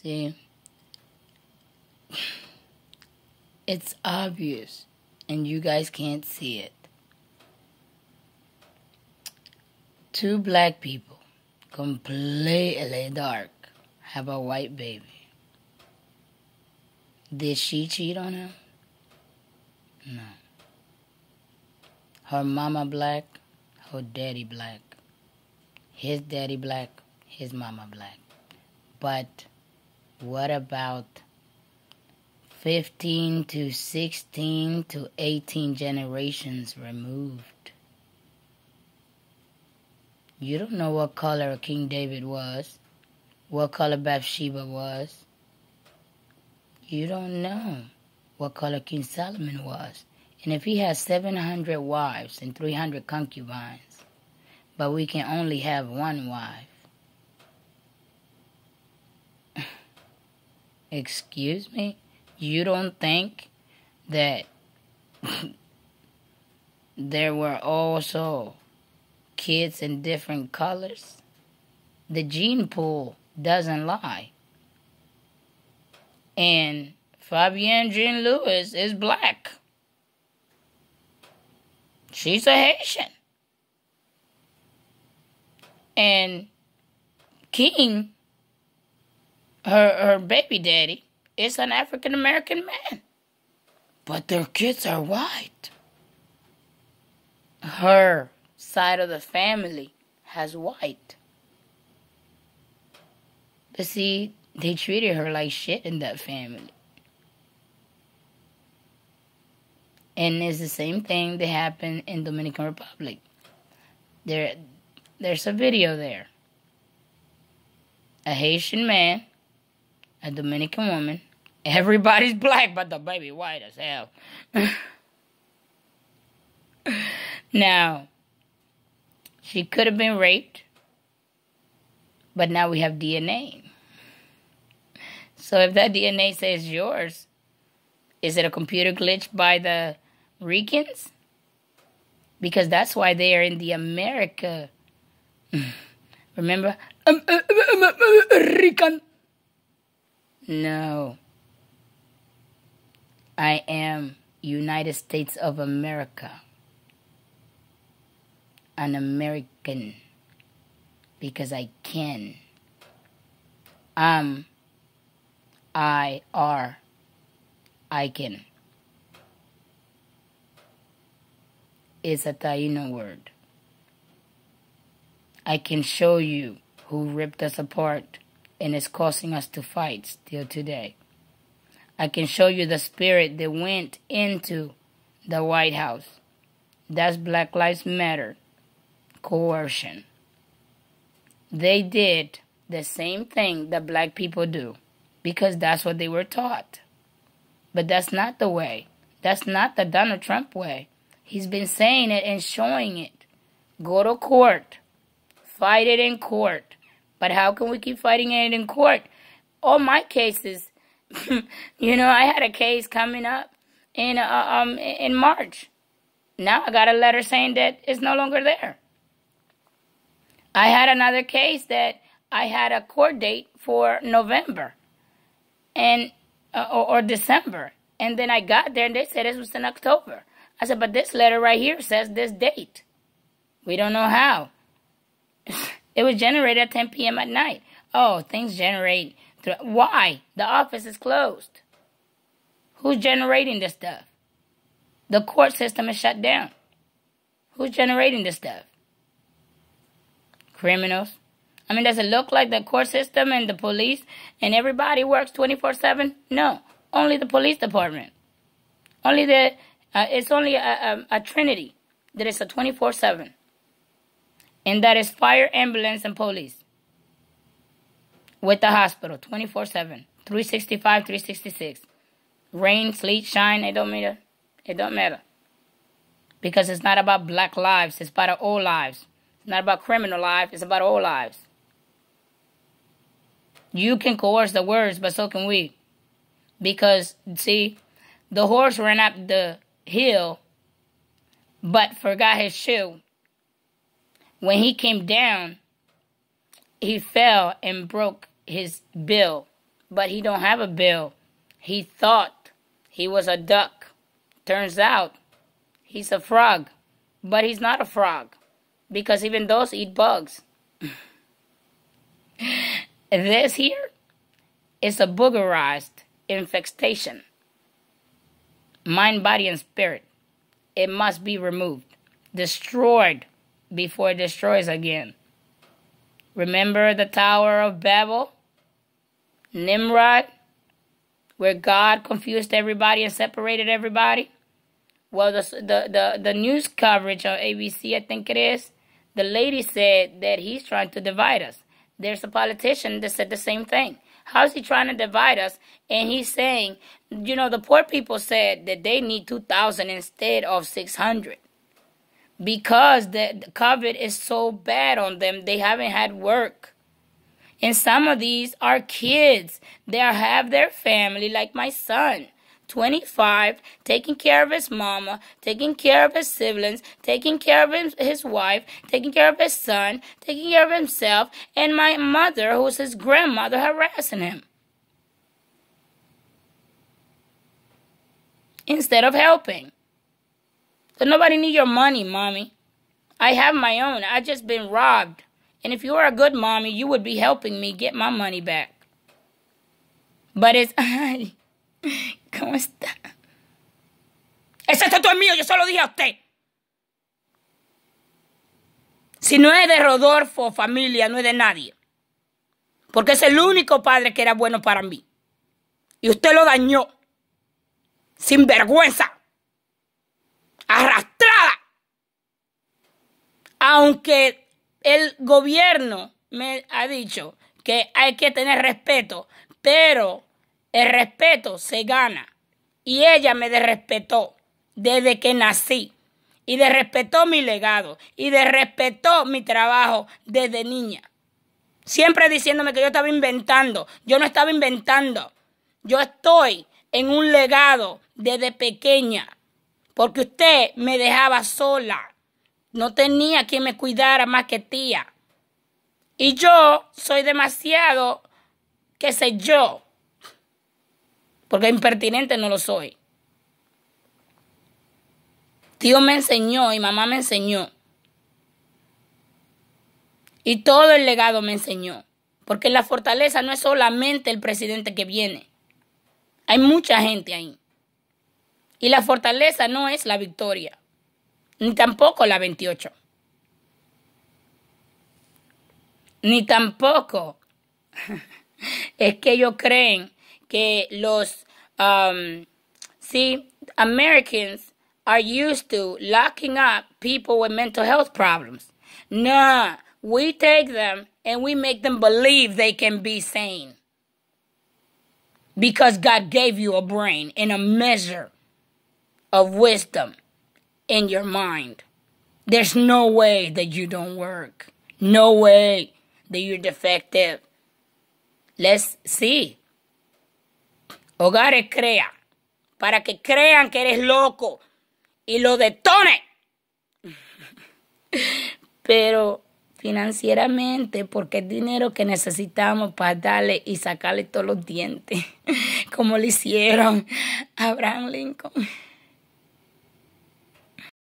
See, it's obvious, and you guys can't see it. Two black people, completely dark, have a white baby. Did she cheat on him? No. Her mama black, her daddy black. His daddy black, his mama black. But what about 15 to 16 to 18 generations removed? You don't know what color King David was, what color Bathsheba was. You don't know what color King Solomon was. And if he had 700 wives and 300 concubines, but we can only have one wife, Excuse me? You don't think that there were also kids in different colors? The gene pool doesn't lie. And Fabienne Jean Lewis is black. She's a Haitian. And King her, her baby daddy is an African American man, but their kids are white. Her side of the family has white. But see, they treated her like shit in that family. And it's the same thing that happened in Dominican Republic. There, there's a video there. A Haitian man a Dominican woman. Everybody's black, but the baby white as hell. now, she could have been raped, but now we have DNA. So if that DNA says yours, is it a computer glitch by the Ricans? Because that's why they are in the America. Remember? Um, uh, uh, uh, Rican. No. I am United States of America. An American. Because I can. I'm. Um, I are. I can. It's a Taino word. I can show you who ripped us apart and is causing us to fight still today. I can show you the spirit that went into the White House. That's Black Lives Matter coercion. They did the same thing that black people do because that's what they were taught. But that's not the way. That's not the Donald Trump way. He's been saying it and showing it. Go to court. Fight it in court. But how can we keep fighting it in court? All my cases, you know, I had a case coming up in uh, um in March. Now I got a letter saying that it's no longer there. I had another case that I had a court date for November and uh, or, or December. And then I got there and they said this was in October. I said, but this letter right here says this date. We don't know how. It was generated at 10 p.m. at night. Oh, things generate. Through, why? The office is closed. Who's generating this stuff? The court system is shut down. Who's generating this stuff? Criminals. I mean, does it look like the court system and the police and everybody works 24 7? No, only the police department. Only the, uh, it's only a, a, a trinity that is a 24 7 and that is fire, ambulance, and police with the hospital 24 7, 365, 366. Rain, sleet, shine, it don't matter. It don't matter. Because it's not about black lives, it's about all lives. It's not about criminal lives, it's about all lives. You can coerce the words, but so can we. Because, see, the horse ran up the hill, but forgot his shoe when he came down, he fell and broke his bill, but he don't have a bill. He thought he was a duck. Turns out he's a frog, but he's not a frog because even those eat bugs. this here is a boogerized infestation, mind, body, and spirit. It must be removed, destroyed before it destroys again. Remember the Tower of Babel? Nimrod? Where God confused everybody and separated everybody? Well, the, the, the, the news coverage on ABC, I think it is, the lady said that he's trying to divide us. There's a politician that said the same thing. How is he trying to divide us? And he's saying, you know, the poor people said that they need 2,000 instead of 600 because the COVID is so bad on them. They haven't had work. And some of these are kids. They have their family, like my son, 25, taking care of his mama, taking care of his siblings, taking care of his, wife, taking care of his son, taking care of himself, and my mother, who's his grandmother, harassing him. Instead of helping. So nobody need your money, mommy. I have my own. I just been robbed. And if you were a good mommy, you would be helping me get my money back. But it's... Ay, ¿Cómo está? Ese todo es mío, yo solo dije a usted. Si no es de Rodolfo, familia, no es de nadie. Porque es el único padre que era bueno para mí. Y usted lo dañó. Sin vergüenza arrastrada. Aunque el gobierno me ha dicho que hay que tener respeto, pero el respeto se gana. Y ella me desrespetó desde que nací. Y desrespetó mi legado. Y desrespetó mi trabajo desde niña. Siempre diciéndome que yo estaba inventando. Yo no estaba inventando. Yo estoy en un legado desde pequeña porque usted me dejaba sola. No tenía quien me cuidara más que tía. Y yo soy demasiado, qué sé yo, porque impertinente no lo soy. Tío me enseñó y mamá me enseñó. Y todo el legado me enseñó. Porque la fortaleza no es solamente el presidente que viene. Hay mucha gente ahí. Y la fortaleza no es la victoria, ni tampoco la 28. Ni tampoco es que ellos creen que los, um, Americans are used to locking up people with mental health problems. No, we take them and we make them believe they can be sane. Because God gave you a brain in a measure of wisdom in your mind. There's no way that you don't work. No way that you're defective. Let's see. Hogares crea para que crean que eres loco y lo detone. Pero financieramente, porque es dinero que necesitamos para darle y sacarle todos los dientes, como le hicieron a Abraham Lincoln.